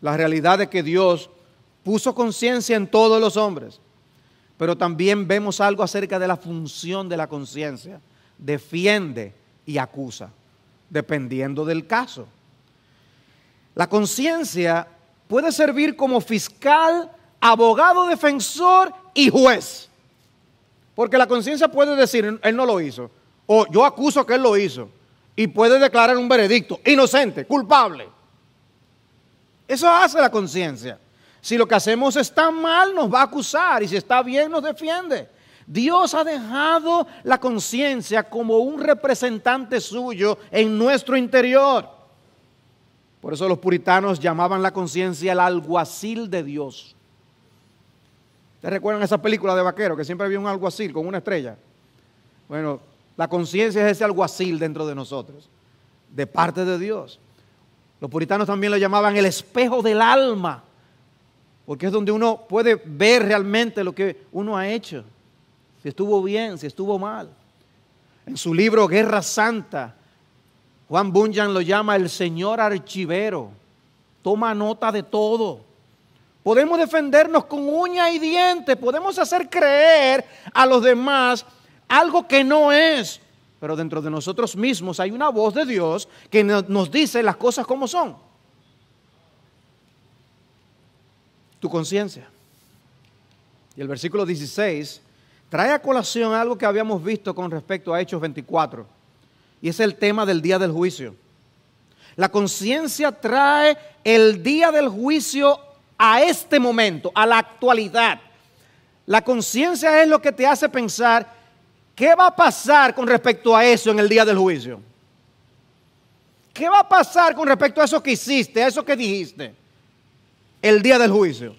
la realidad es que Dios puso conciencia en todos los hombres, pero también vemos algo acerca de la función de la conciencia. Defiende y acusa, dependiendo del caso. La conciencia puede servir como fiscal, abogado, defensor y juez. Porque la conciencia puede decir, él no lo hizo, o yo acuso que él lo hizo, y puede declarar un veredicto, inocente, culpable. Eso hace la conciencia. Si lo que hacemos está mal, nos va a acusar y si está bien, nos defiende. Dios ha dejado la conciencia como un representante suyo en nuestro interior. Por eso los puritanos llamaban la conciencia el alguacil de Dios. ¿Te recuerdan esa película de vaquero que siempre había un alguacil con una estrella? Bueno, la conciencia es ese alguacil dentro de nosotros, de parte de Dios. Los puritanos también lo llamaban el espejo del alma, porque es donde uno puede ver realmente lo que uno ha hecho, si estuvo bien, si estuvo mal. En su libro Guerra Santa, Juan Bunyan lo llama el señor archivero. Toma nota de todo. Podemos defendernos con uña y diente, podemos hacer creer a los demás algo que no es pero dentro de nosotros mismos hay una voz de Dios que nos dice las cosas como son. Tu conciencia. Y el versículo 16 trae a colación algo que habíamos visto con respecto a Hechos 24, y es el tema del día del juicio. La conciencia trae el día del juicio a este momento, a la actualidad. La conciencia es lo que te hace pensar ¿Qué va a pasar con respecto a eso en el día del juicio? ¿Qué va a pasar con respecto a eso que hiciste, a eso que dijiste? El día del juicio.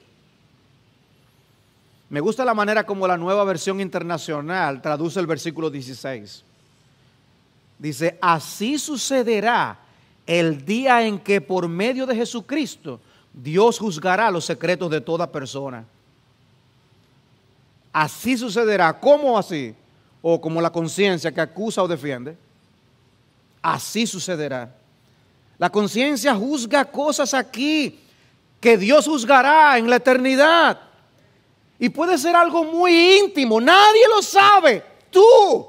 Me gusta la manera como la nueva versión internacional traduce el versículo 16. Dice, así sucederá el día en que por medio de Jesucristo Dios juzgará los secretos de toda persona. Así sucederá. ¿Cómo así? o como la conciencia que acusa o defiende, así sucederá. La conciencia juzga cosas aquí que Dios juzgará en la eternidad. Y puede ser algo muy íntimo, nadie lo sabe, tú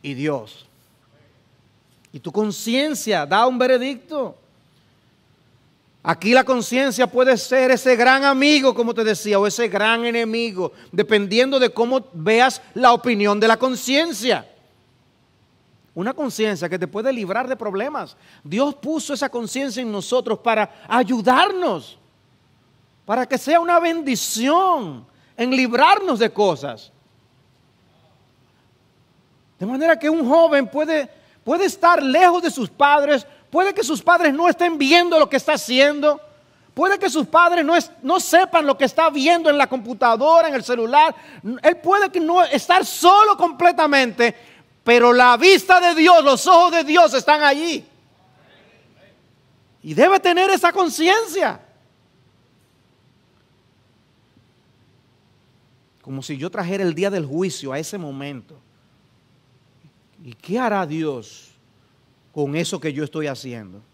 y Dios. Y tu conciencia da un veredicto. Aquí la conciencia puede ser ese gran amigo, como te decía, o ese gran enemigo, dependiendo de cómo veas la opinión de la conciencia. Una conciencia que te puede librar de problemas. Dios puso esa conciencia en nosotros para ayudarnos, para que sea una bendición en librarnos de cosas. De manera que un joven puede, puede estar lejos de sus padres Puede que sus padres no estén viendo lo que está haciendo. Puede que sus padres no, no sepan lo que está viendo en la computadora, en el celular. Él puede que no estar solo completamente, pero la vista de Dios, los ojos de Dios están allí. Y debe tener esa conciencia. Como si yo trajera el día del juicio a ese momento. ¿Y qué hará Dios? con eso que yo estoy haciendo.